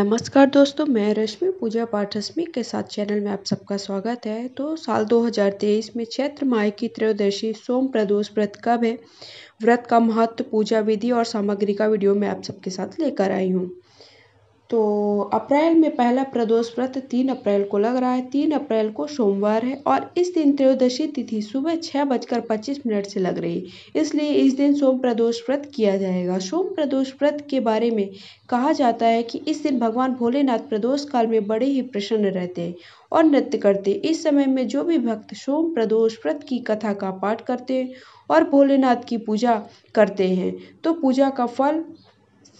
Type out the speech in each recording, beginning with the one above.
नमस्कार दोस्तों मैं रश्मि पूजा पाठस्मी के साथ चैनल में आप सबका स्वागत है तो साल 2023 में चैत्र माह की त्रयोदशी सोम प्रदोष व्रत कब है व्रत का महत्व पूजा विधि और सामग्री का वीडियो मैं आप सबके साथ लेकर आई हूँ तो अप्रैल में पहला प्रदोष व्रत तीन अप्रैल को लग रहा है तीन अप्रैल को सोमवार है और इस दिन त्रयोदशी तिथि सुबह छः बजकर पच्चीस मिनट से लग रही है इसलिए इस दिन सोम प्रदोष व्रत किया जाएगा सोम प्रदोष व्रत के बारे में कहा जाता है कि इस दिन भगवान भोलेनाथ प्रदोष काल में बड़े ही प्रसन्न रहते हैं और नृत्य करते इस समय में जो भी भक्त सोम प्रदोष व्रत की कथा का पाठ करते हैं और भोलेनाथ की पूजा करते हैं तो पूजा का फल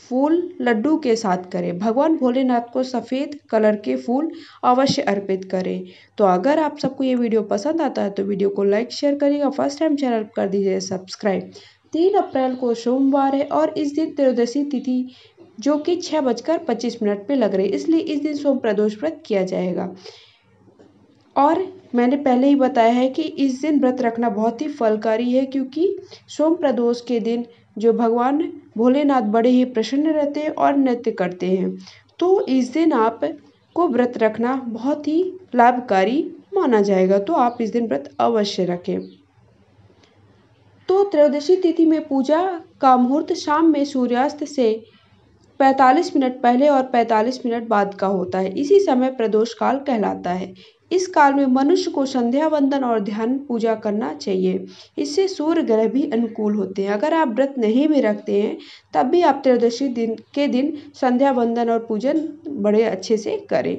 फूल लड्डू के साथ करें भगवान भोलेनाथ को सफ़ेद कलर के फूल अवश्य अर्पित करें तो अगर आप सबको ये वीडियो पसंद आता है तो वीडियो को लाइक शेयर करिएगा फर्स्ट टाइम चैनल कर दीजिए सब्सक्राइब तीन अप्रैल को सोमवार है और इस दिन त्रयोदशी तिथि जो कि छः बजकर पच्चीस मिनट पर लग रही है इसलिए इस दिन सोम प्रदोष व्रत किया जाएगा और मैंने पहले ही बताया है कि इस दिन व्रत रखना बहुत ही फलकारी है क्योंकि सोम प्रदोष के दिन जो भगवान भोलेनाथ बड़े ही प्रसन्न रहते हैं और नृत्य करते हैं तो इस दिन आप को व्रत रखना बहुत ही लाभकारी माना जाएगा तो आप इस दिन व्रत अवश्य रखें तो त्रयोदशी तिथि में पूजा का मुहूर्त शाम में सूर्यास्त से 45 मिनट पहले और 45 मिनट बाद का होता है इसी समय प्रदोष काल कहलाता है इस काल में मनुष्य को संध्या वंदन और ध्यान पूजा करना चाहिए इससे सूर्य ग्रह भी अनुकूल होते हैं अगर आप व्रत नहीं भी रखते हैं तब भी आप त्रयोदशी दिन के दिन संध्या वंदन और पूजन बड़े अच्छे से करें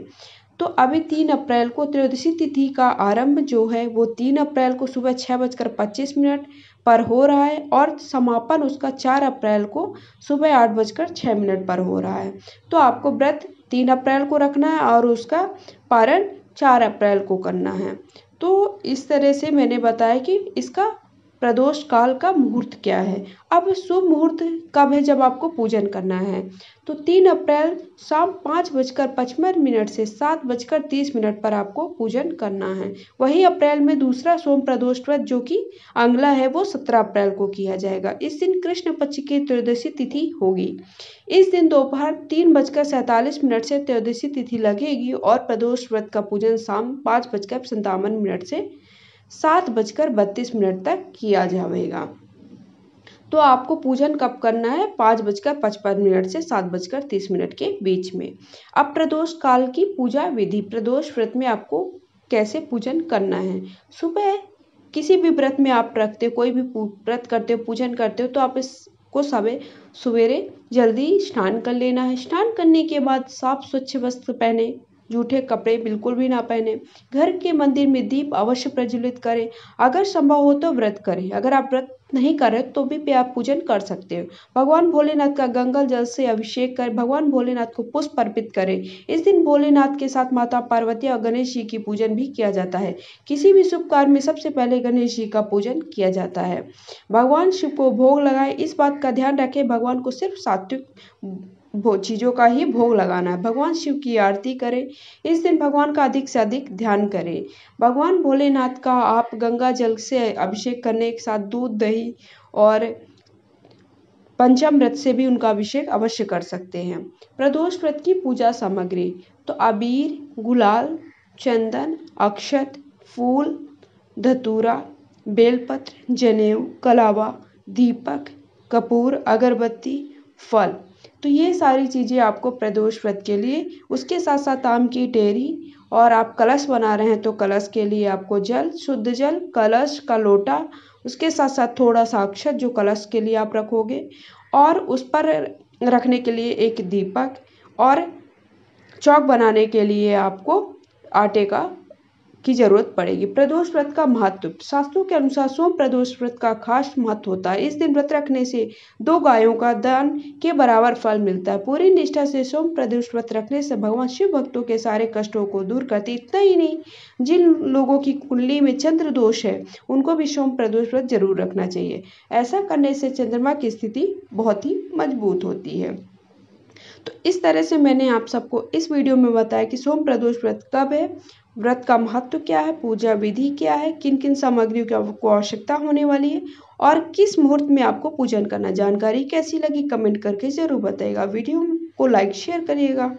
तो अभी तीन अप्रैल को त्रयोदशी तिथि का आरंभ जो है वो तीन अप्रैल को सुबह छः बजकर पच्चीस मिनट पर हो रहा है और समापन उसका चार अप्रैल को सुबह आठ बजकर छः मिनट पर हो रहा है तो आपको व्रत तीन अप्रैल को रखना है और उसका पारण चार अप्रैल को करना है तो इस तरह से मैंने बताया कि इसका प्रदोष काल का मुहूर्त क्या है अब शुभ मुहूर्त कब है जब आपको पूजन करना है तो तीन अप्रैल शाम पाँच बजकर पचपन मिनट से सात बजकर तीस मिनट पर आपको पूजन करना है वही अप्रैल में दूसरा सोम प्रदोष व्रत जो कि अंगला है वो सत्रह अप्रैल को किया जाएगा इस दिन कृष्ण पक्ष की त्रयोदशी तिथि होगी इस दिन दोपहर तीन बजकर सैंतालीस मिनट से त्रयोदशी तिथि लगेगी और प्रदोष व्रत का पूजन शाम पाँच बजकर सन्तावन मिनट से सात बजकर बत्तीस मिनट तक किया जाएगा तो आपको पूजन कब करना है पाँच बजकर पचपन मिनट से सात बजकर तीस मिनट के बीच में अब प्रदोष काल की पूजा विधि प्रदोष व्रत में आपको कैसे पूजन करना है सुबह किसी भी व्रत में आप रखते हो कोई भी व्रत करते हो पूजन करते हो तो आप इसको सवे सवेरे जल्दी स्नान कर लेना है स्नान करने के बाद साफ स्वच्छ वस्त्र पहने जूठे कपड़े बिल्कुल भी ना पहने घर के मंदिर में दीप अवश्य प्रज्वलित करें अगर संभव हो तो व्रत करें अगर आप व्रत नहीं कर रहे तो भी आप पूजन कर सकते हो भगवान भोलेनाथ का गंगल जल से अभिषेक कर भगवान भोलेनाथ को पुष्प अर्पित करें इस दिन भोलेनाथ के साथ माता पार्वती और गणेश जी की पूजन भी किया जाता है किसी भी शुभ कार्य में सबसे पहले गणेश जी का पूजन किया जाता है भगवान शिव को भोग लगाए इस बात का ध्यान रखें भगवान को सिर्फ सात्विक चीज़ों का ही भोग लगाना है भगवान शिव की आरती करें इस दिन भगवान का अधिक से अधिक ध्यान करें भगवान भोलेनाथ का आप गंगा जल से अभिषेक करने के साथ दूध दही और पंचमृत से भी उनका अभिषेक अवश्य कर सकते हैं प्रदोष व्रत की पूजा सामग्री तो अबीर गुलाल चंदन अक्षत फूल धतूरा बेलपत्र जनेऊ कलावा दीपक कपूर अगरबत्ती फल तो ये सारी चीज़ें आपको प्रदोष व्रत के लिए उसके साथ साथ आम की टेरी और आप कलश बना रहे हैं तो कलश के लिए आपको जल शुद्ध जल कलश का लोटा उसके साथ साथ थोड़ा सा अक्षत जो कलश के लिए आप रखोगे और उस पर रखने के लिए एक दीपक और चौक बनाने के लिए आपको आटे का की जरूरत पड़ेगी प्रदोष व्रत का महत्व शास्त्रों के अनुसार सोम प्रदोष व्रत का खास महत्व होता है इस दिन व्रत रखने से दो गायों का दान के बराबर फल मिलता है पूरी निष्ठा से सोम प्रदोष व्रत रखने से भगवान शिव भक्तों के सारे कष्टों को दूर करते इतना ही नहीं जिन लोगों की कुंडली में चंद्र दोष है उनको भी सोम प्रदोष व्रत जरूर रखना चाहिए ऐसा करने से चंद्रमा की स्थिति बहुत ही मजबूत होती है तो इस तरह से मैंने आप सबको इस वीडियो में बताया कि सोम प्रदोष व्रत कब है व्रत का महत्व क्या है पूजा विधि क्या है किन किन सामग्रियों की आपको आवश्यकता होने वाली है और किस मुहूर्त में आपको पूजन करना जानकारी कैसी लगी कमेंट करके ज़रूर बताइएगा वीडियो को लाइक शेयर करिएगा